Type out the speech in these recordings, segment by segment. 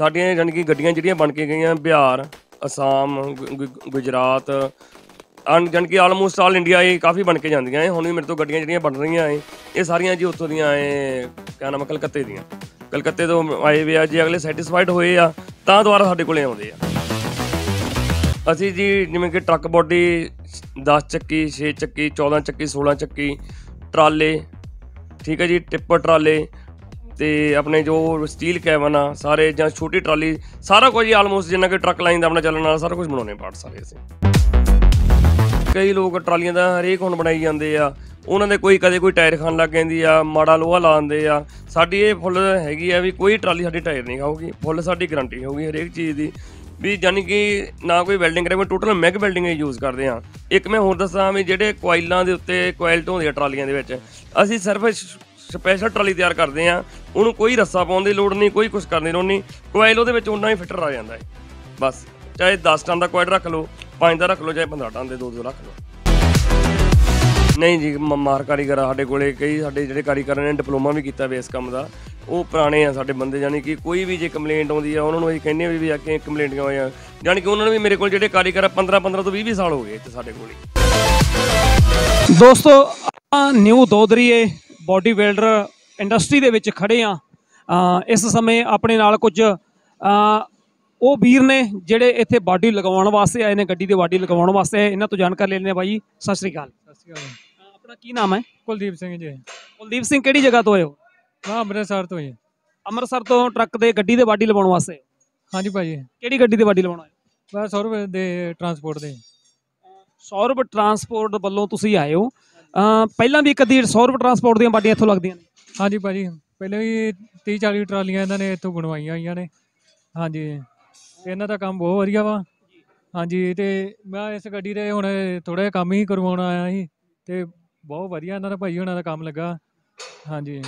ਸਾਡੀਆਂ ਜਾਨੀ ਕਿ ਗੱਡੀਆਂ ਜਿਹੜੀਆਂ ਬਣ ਕੇ ਗਈਆਂ ਬਿਹਾਰ ਅਸਾਮ ਗੁਜਰਾਤ ਅਨ ਜਾਣੀ ਕਿ ਆਲਮੋਸਟ ਆਲ ਇੰਡੀਆ ਇਹ ਕਾਫੀ ਬਣ ਕੇ ਜਾਂਦੀਆਂ ਹੈ ਹੁਣ ਵੀ ਮੇਰੇ ਤੋਂ ਗੱਡੀਆਂ ਜਿਹੜੀਆਂ ਬਣ ਰਹੀਆਂ ਹੈ ਇਹ ਸਾਰੀਆਂ ਜੀ ਉੱਥੋਂ ਦੀਆਂ ਏ ਕਿਆ ਨਾਮ ਕਲਕੱਤੇ ਦੀਆਂ ਕਲਕੱਤੇ ਤੋਂ ਆਏ ਵੇ ਆ ਜੀ ਅਗਲੇ ਸੈਟੀਸਫਾਈਡ ਹੋਏ ਆ ਤਾਂ ਦੁਬਾਰਾ ਸਾਡੇ ਕੋਲੇ ਆਉਂਦੇ ਆ ਅਸੀਂ ਜੀ ਜਿਵੇਂ ਕਿ ਟਰੱਕ ਬੋਡੀ 10 ਚੱਕੀ 6 ਚੱਕੀ 14 ਚੱਕੀ 16 ਚੱਕੀ ਟਰਾਲੇ ਠੀਕ ਹੈ ਜੀ ਟਿੱਪਰ ਟਰਾਲੇ ਤੇ ਆਪਣੇ ਜੋ ਸਟੀਲ ਕੈਬਨ ਆ ਸਾਰੇ ਜਾਂ ਛੋਟੀ ਟਰਾਲੀ ਸਾਰਾ ਕੁਝ ਆਲਮੋਸਟ ਜਿੰਨਾ ਕਿ ਟਰੱਕ ਲਾਈਨ ਦਾ ਆਪਣਾ ਚੱਲਣ ਵਾਲਾ ਸਾਰਾ ਕੁਝ ਬਣਾਉਣੇ ਪਾਰਟ ਸਾਰੇ ਅਸੀਂ ਕਈ ਲੋਕ ਟਰਾਲੀਆਂ ਦਾ ਹਰੇਕ ਹੁਣ ਬਣਾਈ ਜਾਂਦੇ ਆ ਉਹਨਾਂ ਦੇ ਕੋਈ ਕਦੇ ਕੋਈ ਟਾਇਰ ਖਾਨ ਲੱਗ ਜਾਂਦੀ ਆ ਮਾੜਾ ਲੋਹਾ ਲਾ ਦਿੰਦੇ ਆ ਸਾਡੀ ਇਹ ਫੁੱਲ ਹੈਗੀ ਆ ਵੀ ਕੋਈ ਟਰਾਲੀ ਸਾਡੀ ਟਾਇਰ ਨਹੀਂ ਖਾਊਗੀ ਫੁੱਲ ਸਾਡੀ ਗਾਰੰਟੀ ਹੋਊਗੀ ਹਰੇਕ ਚੀਜ਼ ਦੀ ਵੀ ਜਾਨੀ ਕਿ ਨਾ ਕੋਈ ਵੈਲਡਿੰਗ ਕਰੇ ਮੈਂ ਟੋਟਲ ਮੈਗ ਵੈਲਡਿੰਗ ਯੂਜ਼ ਕਰਦੇ ਆ ਇੱਕ ਮੈਂ ਹੋਰ ਦੱਸਾਂ ਵੀ ਜਿਹੜੇ ਕੋਇਲਾਂ ਦੇ ਉੱਤੇ ਕੋਇਲ ਆ ਟਰਾਲੀਆਂ ਦੇ ਵਿੱਚ ਅਸੀਂ ਸਿਰਫ ਸਪੈਸ਼ਲ ਟਰਾਲੀ ਤਿਆਰ ਕਰਦੇ ਆ ਉਹਨੂੰ ਕੋਈ ਰੱਸਾ ਪਾਉਣ ਦੀ ਲੋੜ ਨਹੀਂ ਕੋਈ ਕੁਝ ਕਰਨ ਦੀ ਲੋੜ ਨਹੀਂ ਕੋਇਲ ਉਹਦੇ ਵਿੱਚ ਉਹਨਾਂ ਹੀ ਫਿੱਟਰ ਆ ਜਾਂਦਾ ਹੈ ਬਸ ਚਾਹੇ 10 ਟਨ ਦਾ ਕੁਆਇਲ ਰੱਖ ਲਓ 5 ਦਾ ਰੱਖ ਲਓ ਚਾਹੇ 15 ਟਨ ਦੇ 2-2 ਰੱਖ ਲਓ ਨਹੀਂ ਜੀ ਮਾਰ ਕਾਰੀਗਰ ਸਾਡੇ ਕੋਲੇ ਕਈ ਸਾਡੇ ਜਿਹੜੇ ਕਾਰੀਗਰ ਨੇ ਡਿਪਲੋਮਾ ਵੀ ਕੀਤਾ ਵੇ ਇਸ ਕੰਮ ਦਾ ਉਹ ਪੁਰਾਣੇ ਆ ਸਾਡੇ ਬੰਦੇ ਯਾਨੀ ਕਿ ਕੋਈ ਵੀ ਜੇ ਕੰਪਲੇਂਟ ਆਉਂਦੀ ਆ ਉਹਨਾਂ ਨੂੰ ਅਸੀਂ ਕਹਿੰਨੇ ਵੀ ਵੀ ਆ ਕੇ ਕੰਪਲੇਂਟ ਕਿਉਂ ਆ ਯਾਨੀ ਕਿ ਉਹਨਾਂ ਨੂੰ ਵੀ ਮੇਰੇ ਕੋਲ ਜਿਹੜੇ ਕਾਰੀਗਰ 15 15 ਤੋਂ 20 20 ਸਾਲ ਹੋ ਗਏ ਇੱਥੇ ਸਾਡੇ ਕੋਲੇ ਦੋਸਤੋ ਨਿਊ ਦੋਦਰੀਏ ਬਾਡੀ ਬਿਲਡਰ ਇੰਡਸਟਰੀ ਦੇ ਵਿੱਚ ਖੜੇ ਆ ਇਸ ਸਮੇਂ ਆਪਣੇ ਨਾਲ ਕੁਝ ਉਹ ਵੀਰ ਨੇ ਜਿਹੜੇ ਇੱਥੇ ਬਾਡੀ ਲਗਾਉਣ ਵਾਸਤੇ ਆਏ ਨੇ ਗੱਡੀ ਦੇ ਬਾਡੀ ਲਗਾਉਣ ਵਾਸਤੇ ਇਹਨਾਂ ਤੋਂ ਜਾਣਕਾਰੀ ਲੈ ਲੈਣੇ ਬਾਈ ਸਤਿ ਸ੍ਰੀ ਅਕਾਲ ਸਤਿ ਸ੍ਰੀ ਅਕਾਲ ਆਪਣਾ ਕੀ ਨਾਮ ਹੈ ਕੁਲਦੀਪ ਸਿੰਘ ਜੀ ਕੁਲਦੀਪ ਸਿੰਘ ਕਿਹੜੀ ਜਗ੍ਹਾ ਤੋਂ ਆਏ ਹੋ ਮੈਂ ਅੰਮ੍ਰਿਤਸਰ ਤੋਂ ਜੀ ਅੰਮ੍ਰਿਤਸਰ ਤੋਂ ਟਰੱਕ ਦੇ ਗੱਡੀ ਦੇ ਬਾਡੀ ਲਵਾਉਣ ਵਾਸਤੇ ਹਾਂਜੀ ਭਾਈ ਕਿਹੜੀ ਗੱਡੀ ਦੇ ਬਾਡੀ ਲਵਾਉਣਾ ਹੈ ਮੈਂ 100 ਰੁਪਏ ਦੇ ਟਰਾਂਸਪੋਰਟ ਦੇ ਸੌਰਵ ਟਰਾਂਸਪੋਰਟ ਵੱਲੋਂ ਤੁਸੀਂ ਆਏ ਹੋ ਪਹਿਲਾਂ ਵੀ ਇੱਕ ਅੱਧੀ ਰੁਪਏ ਟਰਾਂਸਪੋਰਟ ਦੀਆਂ ਬਾਡੀਆਂ ਇੱਥੋਂ ਲੱਗਦੀਆਂ ਨੇ ਹਾਂਜੀ ਭਾਜੀ ਪਹਿਲਾਂ ਵੀ 30 40 ਟਰਾਲੀਆਂ ਇਹਨਾਂ ਨੇ ਇੱਥੋਂ ਬਣਵਾਈਆਂ ਹੋਈਆਂ ਨੇ ਹਾਂਜੀ ਇਹਨਾਂ ਦਾ ਕੰਮ ਬਹੁਤ ਵਧੀਆ ਵਾ ਹਾਂਜੀ ਤੇ ਮੈਂ ਇਸ ਗੱਡੀ ਦੇ ਹੁਣ ਥੋੜਾ ਜਿਹਾ ਕੰਮ ਹੀ ਕਰਵਾਉਣ ਆਇਆ ਸੀ ਤੇ ਬਹੁਤ ਵਧੀਆ ਇਹਨਾਂ ਦਾ ਭਾਈ ਹੁਣਾਂ ਦਾ ਕੰਮ ਲੱਗਾ ਹਾਂਜੀ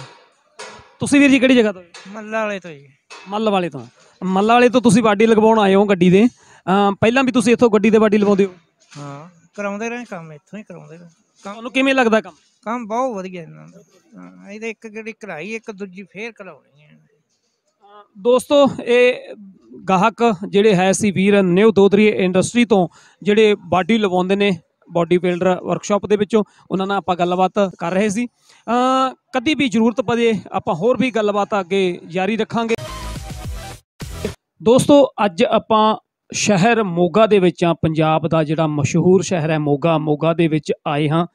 ਤੁਸੀਂ ਵੀਰ ਜੀ ਕਿਹੜੀ ਜਗ੍ਹਾ ਤੋਂ ਮੱਲਾ ਵਾਲੇ ਤੋਂ ਜੀ ਮੱਲ ਵਾਲੇ ਤੋਂ ਮੱਲ ਵਾਲੇ ਤੋਂ ਤੁਸੀਂ ਬਾਡੀ ਲਗਵਾਉਣ ਆਏ ਹੋ ਗੱਡੀ ਦੇ ਪਹਿਲਾਂ ਵੀ ਤੁਸੀਂ ਇੱਥੋਂ ਗੱਡੀ ਦੇ ਬਾਡੀ ਲਵਾਉਂਦੇ ਹੋ ਹਾਂ ਕਰਾਉਂਦੇ ਰਹੇ ਕੰਮ ਇੱਥੋਂ ਹੀ ਕਰਾਉਂਦੇ ਰਹੇ ਕੰਮ ਤੁਹਾਨੂੰ ਕਿਵੇਂ ਲੱਗਦਾ ਕੰਮ ਕੰਮ ਬਹੁਤ ਵਧੀਆ ਇਹਨਾਂ ਦਾ ਹਾਂ, ਇਹਦੇ ਇੱਕ ਜਿਹੜੀ ਕਢਾਈ ਇੱਕ ਦੂਜੀ ਫੇਰ ਕਰਾਉਣੀ ਹੈ ਦੋਸਤੋ ਇਹ ਗਾਹਕ ਜਿਹੜੇ ਹੈ ਸੀ ਵੀਰ ਨਿਊ ਦੋਦਰੀ ਇੰਡਸਟਰੀ ਤੋਂ ਜਿਹੜੇ ਬਾਡੀ ਲਵਾਉਂਦੇ ਨੇ ਬਾਡੀ ਬਿਲਡਰ ਵਰਕਸ਼ਾਪ ਦੇ ਵਿੱਚੋਂ ਉਹਨਾਂ ਨਾਲ ਆਪਾਂ ਗੱਲਬਾਤ ਕਰ ਰਹੇ ਸੀ ਅ, ਕਦੀ ਵੀ ਜ਼ਰੂਰਤ ਪਵੇ ਆਪਾਂ ਹੋਰ ਵੀ ਗੱਲਬਾਤ ਅੱਗੇ ਜਾਰੀ ਰੱਖਾਂਗੇ ਦੋਸਤੋ ਅੱਜ ਆਪਾਂ ਸ਼ਹਿਰ ਮੋਗਾ ਦੇ ਵਿੱਚ ਆ ਪੰਜਾਬ ਦਾ ਜਿਹੜਾ ਮਸ਼ਹੂਰ ਸ਼ਹਿਰ ਹੈ ਮੋਗਾ ਮੋਗਾ ਦੇ ਵਿੱਚ ਆਏ ਹਾਂ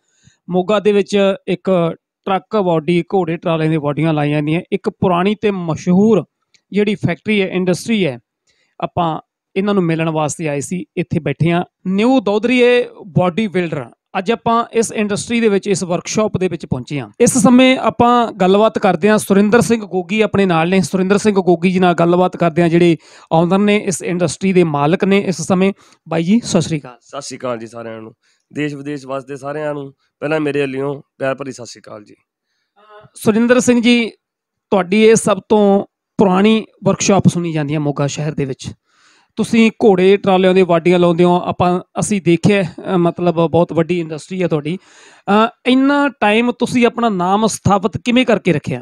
ਮੋਗਾ ਦੇ ਵਿੱਚ ਇੱਕ ਟਰੱਕ ਬਾਡੀ ਘੋੜੇ ਟਰਾਲੇ ਦੇ ਬਾਡੀਆਂ ਲਾਈਆਂ ਜਾਂਦੀਆਂ ਇੱਕ ਪੁਰਾਣੀ ਤੇ ਮਸ਼ਹੂਰ ਜਿਹੜੀ ਫੈਕਟਰੀ ਹੈ ਇੰਡਸਟਰੀ ਹੈ ਆਪਾਂ ਇਹਨਾਂ ਨੂੰ ਮਿਲਣ ਵਾਸਤੇ ਆਏ ਸੀ ਇੱਥੇ ਬੈਠੇ ਆ ਨਿਊ ਦੌਦਰੀਏ ਬਾਡੀ ਬਿਲਡਰ ਅੱਜ ਆਪਾਂ ਇਸ ਇੰਡਸਟਰੀ ਦੇ ਵਿੱਚ ਇਸ ਵਰਕਸ਼ਾਪ ਦੇ ਵਿੱਚ ਪਹੁੰਚੇ ਹਾਂ ਇਸ ਸਮੇਂ ਆਪਾਂ ਗੱਲਬਾਤ ਕਰਦੇ ਹਾਂ ਸੁਰਿੰਦਰ ਸਿੰਘ ਗੋਗੀ ਆਪਣੇ ਨਾਲ ਨੇ ਸੁਰਿੰਦਰ ਸਿੰਘ ਗੋਗੀ ਜੀ ਨਾਲ ਗੱਲਬਾਤ ਕਰਦੇ ਹਾਂ ਜਿਹੜੇ ਆਉਂਦਰ ਨੇ ਇਸ ਇੰਡਸਟਰੀ ਦੇ ਮਾਲਕ ਨੇ ਇਸ ਸਮੇਂ ਬਾਈ ਜੀ ਸਤਿ ਸ੍ਰੀ ਅਕਾਲ ਸਤਿ ਸ੍ਰੀ ਅਕਾਲ ਜੀ ਸਾਰਿਆਂ ਨੂੰ ਦੇਸ਼ ਵਿਦੇਸ਼ ਵਸਦੇ ਸਾਰਿਆਂ ਨੂੰ ਪਹਿਲਾਂ ਮੇਰੇ ਵੱਲੋਂ ਪਿਆਰ ਭਰੀ ਸਤਿ ਸ੍ਰੀ ਅਕਾਲ ਜੀ ਸੁਰਿੰਦਰ ਸਿੰਘ ਜੀ ਤੁਹਾਡੀ ਇਹ ਸਭ ਤੋਂ ਪੁਰਾਣੀ ਵਰਕਸ਼ਾਪ ਸੁਣੀ ਜਾਂਦੀ ਹੈ ਮੋਗਾ ਸ਼ਹਿਰ ਦੇ ਵਿੱਚ ਤੁਸੀਂ ਘੋੜੇ ਟਰਾਲਿਆਂ ਦੇ ਵਾਡੀਆਂ ਲਾਉਂਦੇ ਹੋ ਆਪਾਂ ਅਸੀਂ ਦੇਖਿਆ ਮਤਲਬ ਬਹੁਤ ਵੱਡੀ ਇੰਡਸਟਰੀ ਹੈ ਤੁਹਾਡੀ ਇੰਨਾ ਟਾਈਮ ਤੁਸੀਂ ਆਪਣਾ ਨਾਮ ਸਥਾਪਿਤ ਕਿਵੇਂ ਕਰਕੇ ਰੱਖਿਆ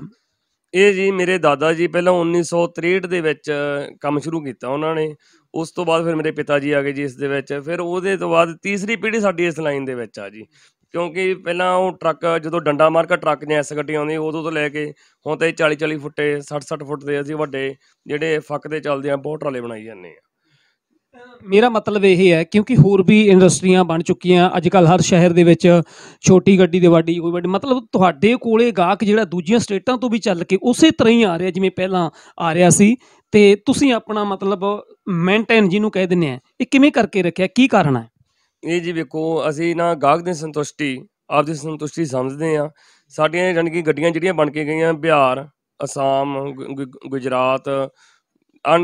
ਇਹ ਜੀ ਮੇਰੇ ਦਾਦਾ ਜੀ ਪਹਿਲਾਂ 1963 ਦੇ ਵਿੱਚ ਕੰਮ ਸ਼ੁਰੂ ਕੀਤਾ ਉਹਨਾਂ ਨੇ ਉਸ ਤੋਂ ਬਾਅਦ ਫਿਰ ਮੇਰੇ ਪਿਤਾ ਜੀ ਆ ਗਏ ਜੀ ਇਸ ਦੇ ਵਿੱਚ ਫਿਰ ਉਹਦੇ ਤੋਂ ਬਾਅਦ ਤੀਸਰੀ ਪੀੜ੍ਹੀ ਸਾਡੀ ਇਸ ਲਾਈਨ ਦੇ ਵਿੱਚ ਆ ਜੀ ਕਿਉਂਕਿ ਪਹਿਲਾਂ ਉਹ ਟਰੱਕ ਜਦੋਂ ਡੰਡਾ ਮਾਰ ਕੇ ਟਰੱਕ ਜਾਂ ਐਸ ਗੱਡੀ ਆਉਂਦੀ ਉਦੋਂ ਤੋਂ ਲੈ ਕੇ ਹੁਣ ਤੇ 40 40 ਫੁੱਟੇ 60 60 ਫੁੱਟ ਦੇ ਅਸੀਂ ਵੱਡੇ ਜਿਹੜੇ ਫੱਕ ਦੇ ਚੱਲਦੇ ਆ ਬਹੁਤ ਟਰਾਲੇ ਬਣਾਈ ਜਾਂਦੇ ਆ ਮੇਰਾ ਮਤਲਬ ਇਹ ਹੈ ਕਿਉਂਕਿ ਹੋਰ ਵੀ ਇੰਡਸਟਰੀਆਂ ਬਣ ਚੁੱਕੀਆਂ ਅੱਜ ਕੱਲ ਹਰ ਸ਼ਹਿਰ ਦੇ ਵਿੱਚ ਛੋਟੀ ਗੱਡੀ ਦੇ ਵੱਡੀ ਕੋਈ ਵੱਡੀ ਮਤਲਬ ਤੁਹਾਡੇ ਕੋਲੇ ਗਾਹਕ ਜਿਹੜਾ ਦੂਜੀਆਂ ਸਟੇਟਾਂ ਤੋਂ ਵੀ ਚੱਲ ਕੇ ਉਸੇ ਤਰ੍ਹਾਂ ਹੀ ਆ ਰਿਹਾ ਜਿਵੇਂ ਪਹਿਲਾਂ ਆ ਰਿਹਾ ਸੀ ਤੇ ਤੁਸੀਂ ਆਪਣਾ ਮਤਲਬ ਮੇਨਟੇਨ ਜਿਹਨੂੰ ਕਹਿ ਦਿੰਦੇ ਆ ਇਹ ਕਿਵੇਂ ਕਰਕੇ ਰੱਖਿਆ ਕੀ ਕਾਰਨ ਹੈ ਇਹ ਜੀ ਵੇਖੋ ਅਸੀਂ ਨਾ ਗਾਹਕ ਦੀ ਸੰਤੁਸ਼ਟੀ ਆਪ ਦੀ ਸੰਤੁਸ਼ਟੀ ਸਮਝਦੇ ਆ ਸਾਡੀਆਂ ਜਾਨਕੀ ਗੱਡੀਆਂ ਜਿਹੜੀਆਂ ਬਣ ਕੇ ਗਈਆਂ ਬਿਹਾਰ ਅਸਾਮ ਗੁਜਰਾਤ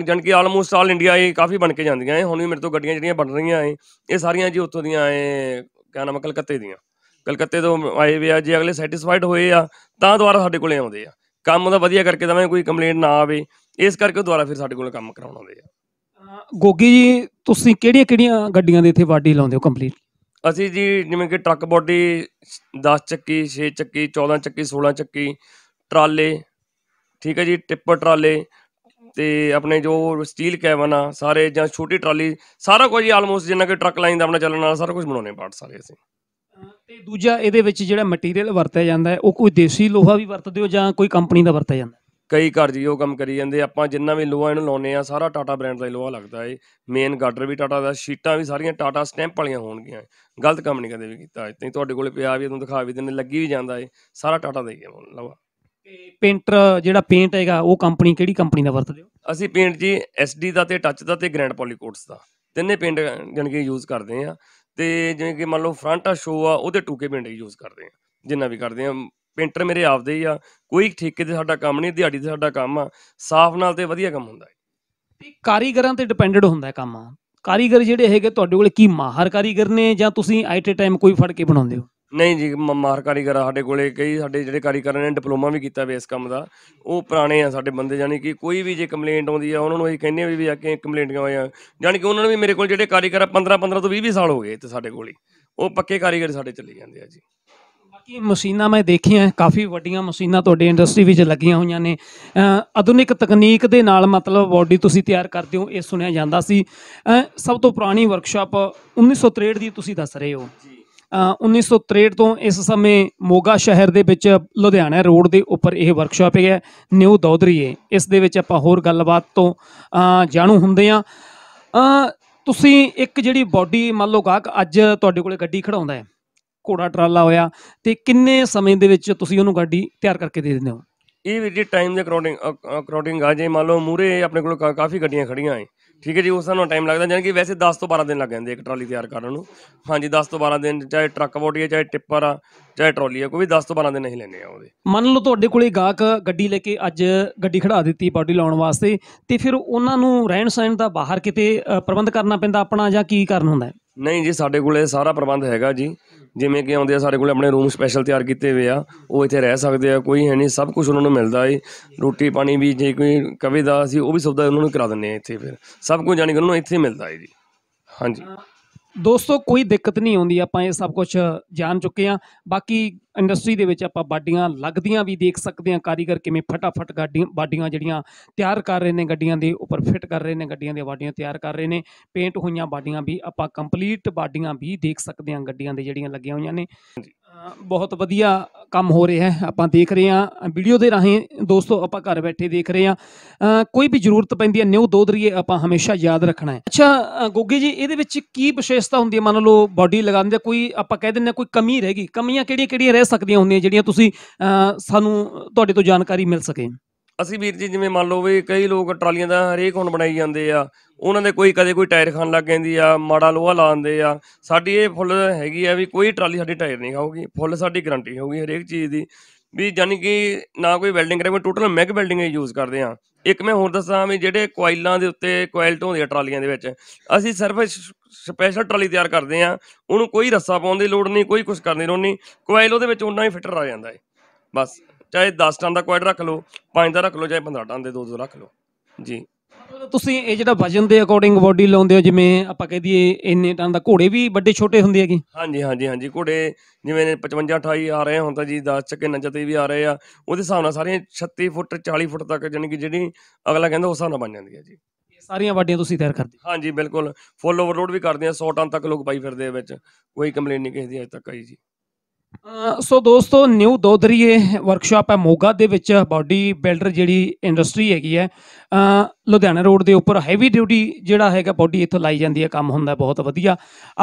ਜਾਨ ਕਿ ਆਲਮੋਸਟ ਆਲ ਇੰਡੀਆ ਇਹ ਕਾਫੀ ਬਣ ਕੇ ਜਾਂਦੀਆਂ ਐ ਹੁਣ ਵੀ ਮੇਰੇ ਤੋਂ ਗੱਡੀਆਂ ਜਿਹੜੀਆਂ ਬਣ ਰਹੀਆਂ ਐ ਇਹ ਸਾਰੀਆਂ ਜੀ ਉੱਥੋਂ ਦੀਆਂ ਐ ਕਿਆ ਨਾਮ ਕਲਕੱਤੇ ਦੀਆਂ ਕਲਕੱਤੇ ਤੋਂ ਆਏ ਵੇ ਆ ਜੇ ਅਗਲੇ ਸੈਟੀਸਫਾਈਡ ਹੋਏ ਆ ਤਾਂ ਦੁਬਾਰਾ ਸਾਡੇ ਕੋਲੇ ਆਉਂਦੇ ਆ ਕੰਮ ਦਾ ਵਧੀਆ ਕਰਕੇ ਦਵਾਂ ਕੋਈ ਕੰਪਲੇਂਟ ਨਾ ਆਵੇ ਇਸ ਕਰਕੇ ਦੁਬਾਰਾ ਫਿਰ ਸਾਡੇ ਕੋਲ ਕੰਮ ਕਰਾਉਣ ਆਉਂਦੇ ਆ ਗੋਗੀ ਜੀ ਤੁਸੀਂ ਕਿਹੜੀਆਂ ਕਿਹੜੀਆਂ ਗੱਡੀਆਂ ਦੇ ਇੱਥੇ ਬਾਡੀ ਲਾਉਂਦੇ ਹੋ ਕੰਪਲੀਟ ਅਸੀਂ ਜੀ ਜਿਵੇਂ ਕਿ ਟਰੱਕ ਬੋਡੀ 10 ਚੱਕੀ 6 ਚੱਕੀ 14 ਚੱਕੀ 16 ਚੱਕੀ ਟਰਾਲੇ ਠੀਕ ਹੈ ਜੀ ਟਿੱਪਰ ਟਰਾਲੇ ਤੇ ਆਪਣੇ ਜੋ ਸਟੀਲ ਕੈਵਨ ਆ ਸਾਰੇ ਜਾਂ ਛੋਟੀ ਟਰਾਲੀ ਸਾਰਾ ਕੁਝ ਹੀ ਆਲਮੋਸਟ ਜਿੰਨਾ ਕਿ ਟਰੱਕ ਲਾਈਨ ਦਾ ਆਪਣਾ ਚੱਲਣ ਵਾਲਾ ਸਾਰਾ ਕੁਝ ਬਣਾਉਣੇ ਪਾਰਟ ਸਾਰੇ ਅਸੀਂ ਤੇ ਦੂਜਾ ਇਹਦੇ ਵਿੱਚ ਜਿਹੜਾ ਮਟੀਰੀਅਲ ਵਰਤਿਆ ਜਾਂਦਾ ਹੈ ਉਹ ਕੋਈ ਦੇਸੀ ਲੋਹਾ ਵੀ ਵਰਤਦੇ ਹੋ ਜਾਂ ਕੋਈ ਕੰਪਨੀ ਦਾ ਵਰਤਿਆ ਜਾਂਦਾ ਕਈ ਘਰ ਜੀ ਉਹ ਕੰਮ ਕਰੀ ਜਾਂਦੇ ਆਪਾਂ ਜਿੰਨਾ ਵੀ ਲੋਹਾ ਇਹਨੂੰ ਲਾਉਨੇ ਆ ਸਾਰਾ ਟਾਟਾ ਬ੍ਰਾਂਡ ਦਾ ਹੀ ਲੋਹਾ ਲੱਗਦਾ ਏ ਮੇਨ ਗਾਡਰ ਵੀ ਟਾਟਾ ਦਾ ਸ਼ੀਟਾਂ ਵੀ ਸਾਰੀਆਂ ਟਾਟਾ ਸਟੈਂਪ ਵਾਲੀਆਂ ਹੋਣਗੀਆਂ ਗਲਤ ਕੰਮ ਨਹੀਂ ਕਦੇ ਵੀ ਕੀਤਾ ਅੱਜ ਤੁਹਾਡੇ ਕੋਲੇ ਪਿਆ ਵੀ ਤੁਹਾਨੂੰ ਦਿਖਾ ਵੀ ਦਿੰਨੇ ਲੱਗੀ ਵੀ ਜਾਂਦਾ ਏ ਸਾਰਾ ਟਾਟਾ ਦਾ ਹੀ ਹੈ ਲੋਹਾ ਪੇਂਟਰ ਜਿਹੜਾ ਪੇਂਟ ਹੈਗਾ ਉਹ ਕੰਪਨੀ ਕਿਹੜੀ ਕੰਪਨੀ ਦਾ ਵਰਤਦੇ ਹੋ ਅਸੀਂ ਪੇਂਟ ਜੀ ਐਸਡੀ ਦਾ ਤੇ ਟੱਚ ਦਾ ਤੇ ਗ੍ਰੈਂਡ ਪੋਲੀਕੋਟਸ ਦਾ ਤਿੰਨੇ ਪੇਂਟ ਜਾਣੀ ਯੂਜ਼ ਕਰਦੇ ਆ ਤੇ ਜਿਵੇਂ ਕਿ ਮੰਨ ਲਓ ਫਰੰਟ ਆ ਸ਼ੋ ਆ ਉਹਦੇ ਟੂਕੇ ਪੇਂਟ ਯੂਜ਼ ਕਰਦੇ ਆ ਜਿੰਨਾ ਵੀ ਕਰਦੇ ਆ ਪੇਂਟਰ ਮੇਰੇ ਆਪਦੇ ਹੀ ਆ ਕੋਈ ਠੇਕੇ ਤੇ ਸਾਡਾ ਕੰਮ ਨਹੀਂ ਦਿਹਾੜੀ ਤੇ ਸਾਡਾ ਕੰਮ ਆ ਸਾਫ਼ ਨਾਲ ਤੇ ਵਧੀਆ ਕੰਮ ਹੁੰਦਾ ਹੈ ਤੇ ਕਾਰੀਗਰਾਂ ਤੇ ਡਿਪੈਂਡਡ ਹੁੰਦਾ ਹੈ ਕੰਮ ਆ ਕਾਰੀਗਰ ਜਿਹੜੇ ਹੈਗੇ ਤੁਹਾਡੇ ਕੋਲ ਕੀ ਮਾਹਰ ਕਾਰੀਗਰ ਨੇ ਜਾਂ ਤੁਸੀਂ ਆਈਟੇ ਟਾਈਮ ਕੋਈ ਫੜ ਕੇ ਬਣਾਉਂਦੇ ਹੋ ਨਹੀਂ ਜੀ ਮ- ਮਾਹਰ ਕਾਰੀਗਰ ਸਾਡੇ ਕੋਲੇ ਕਈ ਸਾਡੇ ਜਿਹੜੇ ਕਾਰੀਗਰ ਨੇ ਡਿਪਲੋਮਾ ਵੀ ਕੀਤਾ ਵੇ ਇਸ ਕੰਮ ਦਾ ਉਹ ਪੁਰਾਣੇ ਆ ਸਾਡੇ ਬੰਦੇ ਜਾਨੀ ਕਿ ਕੋਈ ਵੀ ਜੇ ਕੰਪਲੇਂਟ ਆਉਂਦੀ ਆ ਉਹਨਾਂ ਨੂੰ ਅਸੀਂ ਕਹਿੰਦੇ ਆ ਵੀ ਵੀ ਆ ਕੇ ਕੰਪਲੇਂਟ ਕਿਉਂ ਆਇਆ ਜਾਨੀ ਕਿ ਉਹਨਾਂ ਨੂੰ ਵੀ ਮੇਰੇ ਕੋਲ ਜਿਹੜੇ ਕਾਰੀਗਰ ਆ 15 15 ਤੋਂ 20 20 ਸਾਲ ਹੋ ਗਏ ਤੇ ਸਾਡੇ ਕੋਲੇ ਉਹ ਪੱਕੇ ਕਾਰੀਗਰ ਸਾਡੇ ਚੱਲੇ ਜਾਂਦੇ ਆ ਜੀ ਬਾਕੀ ਮਸ਼ੀਨਾਂ ਮੈਂ ਦੇਖੀਆਂ ਕਾਫੀ ਵੱਡੀਆਂ ਮਸ਼ੀਨਾਂ ਤੁਹਾਡੀ ਇੰਡਸਟਰੀ ਵਿੱਚ ਲੱਗੀਆਂ ਹੋਈਆਂ ਨੇ ਆਧੁਨਿਕ ਤਕਨੀਕ ਦੇ ਨਾਲ ਮਤਲਬ ਬਾਡੀ ਤੁਸੀਂ ਤਿਆਰ ਕਰਦੇ ਹੋ ਇਹ ਸੁਣਿਆ ਜਾਂਦਾ ਸੀ ਸਭ ਤੋਂ ਪੁਰਾਣੀ ਵਰਕਸ਼ਾਪ 1963 ਦੀ ਤੁਸੀਂ ਦੱਸ ਰਹੇ ਹੋ ਜੀ 1963 ਤੋਂ ਇਸ ਸਮੇਂ ਮੋਗਾ ਸ਼ਹਿਰ ਦੇ ਵਿੱਚ ਲੁਧਿਆਣਾ ਰੋਡ ਦੇ ਉੱਪਰ ਇਹ ਵਰਕਸ਼ਾਪ ਹੈ ਨਿਊ ਦੌਦਰੀਏ ਇਸ ਦੇ ਵਿੱਚ ਆਪਾਂ ਹੋਰ ਗੱਲਬਾਤ ਤੋਂ ਜਾਣੂ ਹੁੰਦੇ ਆ ਤੁਸੀਂ ਇੱਕ ਜਿਹੜੀ ਬਾਡੀ ਮੰਨ ਲਓ ਗਾਹਕ ਅੱਜ ਤੁਹਾਡੇ ਕੋਲੇ ਗੱਡੀ ਖੜਾਉਂਦਾ ਹੈ ਕੋੜਾ ਟਰਾਲਾ ਹੋਇਆ ਤੇ ਕਿੰਨੇ ਸਮੇਂ ਦੇ ਵਿੱਚ ਤੁਸੀਂ ਉਹਨੂੰ ਗੱਡੀ ਤਿਆਰ ਕਰਕੇ ਦੇ ਦਿੰਦੇ ਹੋ ਇਹ ਵੀ ਜੀ ਟਾਈਮ ਦੇ ਕਰਾਉਡਿੰਗ ਕਰਾਉਡਿੰਗ ਆ ਜੇ ਮੰਨ ਲਓ ਮੂਰੇ ਆਪਣੇ ਕੋਲ ਕਾਫੀ ਗੱਡੀਆਂ ਖੜੀਆਂ ਆਏ ਠੀਕ ਹੈ ਜੀ ਉਸ ਨੂੰ ਟਾਈਮ ਲੱਗਦਾ ਜਾਨ ਕਿ ਵੈਸੇ 10 ਤੋਂ 12 ਦਿਨ ਲੱਗ ਜਾਂਦੇ ਇੱਕ ਟਰਾਲੀ ਤਿਆਰ ਕਰਨ ਨੂੰ ਹਾਂਜੀ 10 ਤੋਂ 12 ਦਿਨ ਚਾਹੇ ਟਰੱਕ ਬੋਡੀ ਹੈ ਚਾਹੇ ਟਿੱਪਰ ਆ ਚਾਹੇ ਟਰਾਲੀ ਆ ਕੋਈ ਵੀ 10 ਤੋਂ 12 ਦਿਨ ਨਹੀਂ ਲੈਣੇ ਆ ਉਹਦੇ ਮੰਨ ਲਓ ਤੁਹਾਡੇ ਕੋਲੇ ਗਾਹਕ ਗੱਡੀ ਲੈ ਕੇ ਅੱਜ ਗੱਡੀ ਖੜਾ ਦਿੱਤੀ ਬਾਡੀ ਲਾਉਣ ਵਾਸਤੇ ਤੇ ਫਿਰ ਉਹਨਾਂ ਨੂੰ ਰਹਿਣ ਸਹਿਣ ਦਾ ਬਾਹਰ ਕਿਤੇ ਪ੍ਰਬੰਧ ਕਰਨਾ ਪੈਂਦਾ ਆਪਣਾ ਜਾਂ ਕੀ ਕਰਨ ਹੁੰਦਾ ਨਹੀਂ ਜੀ ਸਾਡੇ ਕੋਲੇ ਸਾਰਾ ਪ੍ਰਬੰਧ ਹੈਗਾ ਜੀ ਜਿਵੇਂ ਕਿ ਆਉਂਦੇ ਆ ਸਾਡੇ ਕੋਲੇ ਆਪਣੇ ਰੂਮ ਸਪੈਸ਼ਲ ਤਿਆਰ ਕੀਤੇ ਹੋਏ ਆ ਉਹ ਇੱਥੇ ਰਹਿ ਸਕਦੇ ਆ ਕੋਈ ਹੈ ਨਹੀਂ ਸਭ ਕੁਝ ਉਹਨਾਂ ਨੂੰ ਮਿਲਦਾ ਏ ਰੋਟੀ ਪਾਣੀ ਵੀ ਜੇ ਕੋਈ ਕਵੇ ਦਾ ਸੀ ਉਹ ਵੀ ਦਾ ਉਹਨਾਂ ਨੂੰ ਕਰਾ ਦਿੰਨੇ ਆ ਇੱਥੇ ਫਿਰ ਸਭ ਕੁਝ ਜਾਣੀ ਕਿ ਉਹਨਾਂ ਨੂੰ ਇੱਥੇ ਮਿਲਦਾ ਏ ਜੀ ਹਾਂਜੀ ਦੋਸਤੋ ਕੋਈ ਦਿੱਕਤ ਨਹੀਂ ਆਉਂਦੀ ਆਪਾਂ ਇਹ ਸਭ ਕੁਝ ਜਾਣ ਚੁੱਕੇ ਆ ਬਾਕੀ ਇੰਡਸਟਰੀ ਦੇ ਵਿੱਚ ਆਪਾਂ ਬਾਡੀਆਂ ਲੱਗਦੀਆਂ ਵੀ ਦੇਖ ਸਕਦੇ ਹਾਂ ਕਾਰੀਗਰ ਕਿਵੇਂ ਫਟਾਫਟ ਗਾਡੀਆਂ ਬਾਡੀਆਂ ਜਿਹੜੀਆਂ ਤਿਆਰ ਕਰ ਰਹੇ ਨੇ ਗੱਡੀਆਂ ਦੇ ਉੱਪਰ ਫਿੱਟ ਕਰ ਰਹੇ ਨੇ ਗੱਡੀਆਂ ਦੀਆਂ ਬਾਡੀਆਂ ਤਿਆਰ ਕਰ ਰਹੇ ਨੇ ਪੇਂਟ ਹੋਈਆਂ ਬਾਡੀਆਂ ਵੀ ਆਪਾਂ ਕੰਪਲੀਟ ਬਾਡੀਆਂ ਵੀ ਦੇਖ ਸਕਦੇ ਹਾਂ ਗੱਡੀਆਂ ਦੇ ਜਿਹੜੀਆਂ ਲੱਗੀਆਂ ਹੋਈਆਂ ਨੇ ਬਹੁਤ ਵਧੀਆ ਕੰਮ ਹੋ ਰਿਹਾ ਹੈ ਆਪਾਂ ਦੇਖ ਰਹੇ ਹਾਂ ਵੀਡੀਓ ਦੇ ਰਾਹੀਂ ਦੋਸਤੋ ਆਪਾਂ ਘਰ ਬੈਠੇ ਦੇਖ ਰਹੇ ਹਾਂ ਕੋਈ ਵੀ ਜ਼ਰੂਰਤ ਪੈਂਦੀ ਹੈ ਨਿਊ ਦੋਦਰੀਏ ਆਪਾਂ ਹਮੇਸ਼ਾ ਯਾਦ ਰੱਖਣਾ ਹੈ ਅੱਛਾ ਗੋਗੀ ਜੀ ਇਹਦੇ ਵਿੱਚ ਕੀ ਵਿਸ਼ੇਸ਼ਤਾ ਹੁੰਦੀ ਹੈ ਮੰਨ ਲਓ ਬਾਡੀ ਲਗਾਉਂਦੇ ਕੋਈ ਆਪਾਂ ਕਹਿ ਦਿੰਦੇ ਕੋਈ ਕਮੀ ਰਹੇਗੀ ਕਮੀਆਂ ਕਿਹੜੀਆਂ ਕਿਹੜੀਆਂ ਰਹਿ ਸਕਦੀਆਂ ਹੁੰਦੀਆਂ ਜਿਹੜੀਆਂ ਤੁਸੀਂ ਸਾਨੂੰ ਤੁਹਾਡੇ ਤੋਂ ਜਾਣਕਾਰੀ ਮਿਲ ਸਕੇ ਅਸੀਂ ਵੀਰ ਜੀ ਜਿਵੇਂ ਮੰਨ ਲਓ ਵੀ ਕਈ ਲੋਕ ਟਰਾਲੀਆਂ ਦਾ ਹਰੇਕ ਹੁਣ ਬਣਾਈ ਜਾਂਦੇ ਆ ਉਹਨਾਂ ਦੇ ਕੋਈ ਕਦੇ ਕੋਈ ਟਾਇਰ ਖਾਨ ਲੱਗ ਜਾਂਦੀ ਆ ਮਾੜਾ ਲੋਹਾ ਲਾਉਂਦੇ ਆ ਸਾਡੀ ਇਹ ਫੁੱਲ ਹੈਗੀ ਆ ਵੀ ਕੋਈ ਟਰਾਲੀ ਸਾਡੀ ਟਾਇਰ ਨਹੀਂ ਖਾਊਗੀ ਫੁੱਲ ਸਾਡੀ ਗਾਰੰਟੀ ਹੋਊਗੀ ਹਰੇਕ ਚੀਜ਼ ਦੀ ਵੀ ਜਾਨੀ ਕਿ ਨਾ ਕੋਈ ਵੈਲਡਿੰਗ ਕਰੇ ਮੈਂ ਟੋਟਲ ਮੈਗ ਵੈਲਡਿੰਗ ਯੂਜ਼ ਕਰਦੇ ਆ ਇੱਕ ਮੈਂ ਹੋਰ ਦੱਸਾਂ ਵੀ ਜਿਹੜੇ ਕੋਇਲਾਂ ਦੇ ਉੱਤੇ ਕੋਇਲ ਢੋਂਦੀਆਂ ਟਰਾਲੀਆਂ ਦੇ ਵਿੱਚ ਅਸੀਂ ਸਿਰਫ ਸਪੈਸ਼ਲ ਟਰਾਲੀ ਤਿਆਰ ਕਰਦੇ ਆ ਉਹਨੂੰ ਕੋਈ ਰੱਸਾ ਪਾਉਣ ਦੀ ਲੋੜ ਨਹੀਂ ਕੋਈ ਕੁਝ ਕਰਨ ਦੀ ਲੋੜ ਨਹੀਂ ਕੋਇਲ ਉਹਦੇ ਵਿੱਚ ਉਨਾ ਹੀ ਫਿੱਟਰ ਆ ਜਾਂਦਾ ਹੈ ਬਸ ਚਾਹੇ 10 ਟਨ ਦਾ ਕੋਇਲ ਰੱਖ ਲਓ 5 ਦਾ ਰੱਖ ਲਓ ਚਾਹੇ 15 ਟਨ ਦੇ 2 ਦੋ ਰੱਖ ਲਓ ਜੀ ਤੁਸੀਂ ਇਹ ਜਿਹੜਾ ਵਜਨ ਦੇ ਅਕੋਰਡਿੰਗ ਬੋਡੀ ਲਾਉਂਦੇ ਹੋ ਜਿਵੇਂ ਆਪਾਂ ਕਹਿ ਦਈਏ ਇੰਨੇ ਟਨ ਦਾ ਘੋੜੇ ਵੀ ਵੱਡੇ ਛੋਟੇ ਹੁੰਦੇ ਹੈਗੇ ਹਾਂਜੀ ਹਾਂਜੀ ਹਾਂਜੀ ਘੋੜੇ ਜਿਵੇਂ 55 28 ਆ ਰਹੇ ਹੁਣ ਤਾਂ ਜੀ 10 ਚੱਕੇ ਨਜਤੇ ਵੀ ਆ ਰਹੇ ਆ ਉਹਦੇ ਹਿਸਾਬ ਨਾਲ ਸਾਰੀਆਂ 36 ਫੁੱਟ 40 ਫੁੱਟ ਤੱਕ ਜਾਨੀ ਕਿ ਜਿਹੜੀ ਅਗਲਾ ਕਹਿੰਦਾ ਉਸ ਹਿਸਾਬ ਨਾਲ ਬਣ ਜਾਂਦੀ ਹੈ ਜੀ ਇਹ ਸਾਰੀਆਂ ਵਾਡੀਆਂ ਤੁਸੀਂ ਤਿਆਰ ਕਰਦੇ ਹਾਂਜੀ ਬਿਲਕੁਲ ਫੁੱਲ ਓਵਰਲੋਡ ਵੀ ਕਰਦੇ ਆ 100 ਟਨ ਤੱਕ ਲੋਕ ਪਾਈ ਫਿਰਦੇ ਆ ਵਿੱਚ ਕੋਈ ਕੰਪਲੇਨ ਨਹੀਂ ਕਿਸੇ ਦੀ ਅਜੇ ਤੱਕ ਆਈ ਜੀ ਸੋ ਦੋਸਤੋ ਨਿਊ ਦੋਦਰੀਏ ਵਰਕਸ਼ਾਪ ਹੈ ਮੋਗਾ ਦੇ ਵਿੱਚ ਬਾਡੀ ਬਿਲਡਰ ਜਿਹੜੀ ਇੰਡਸਟਰੀ ਹੈਗੀ ਹੈ ਲੁਧਿਆਣਾ ਰੋਡ ਦੇ ਉੱਪਰ ਹੈਵੀ ਡਿਊਟੀ ਜਿਹੜਾ ਹੈਗਾ ਬਾਡੀ ਇੱਥੋਂ ਲਾਈ ਜਾਂਦੀ ਹੈ ਕੰਮ ਹੁੰਦਾ ਬਹੁਤ ਵਧੀਆ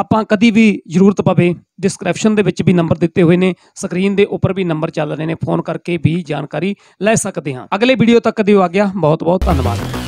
ਆਪਾਂ ਕਦੀ ਵੀ ਜ਼ਰੂਰਤ ਪਵੇ ਡਿਸਕ੍ਰਿਪਸ਼ਨ ਦੇ ਵਿੱਚ ਵੀ ਨੰਬਰ ਦਿੱਤੇ ਹੋਏ ਨੇ ਸਕਰੀਨ ਦੇ ਉੱਪਰ ਵੀ ਨੰਬਰ ਚੱਲ ਰਹੇ ਨੇ ਫੋਨ ਕਰਕੇ ਵੀ ਜਾਣਕਾਰੀ ਲੈ ਸਕਦੇ ਹਾਂ ਅਗਲੇ ਵੀਡੀਓ ਤੱਕ ਦਿਓ ਆ ਗਿਆ ਬਹੁਤ ਬਹੁਤ ਧੰਨਵਾਦ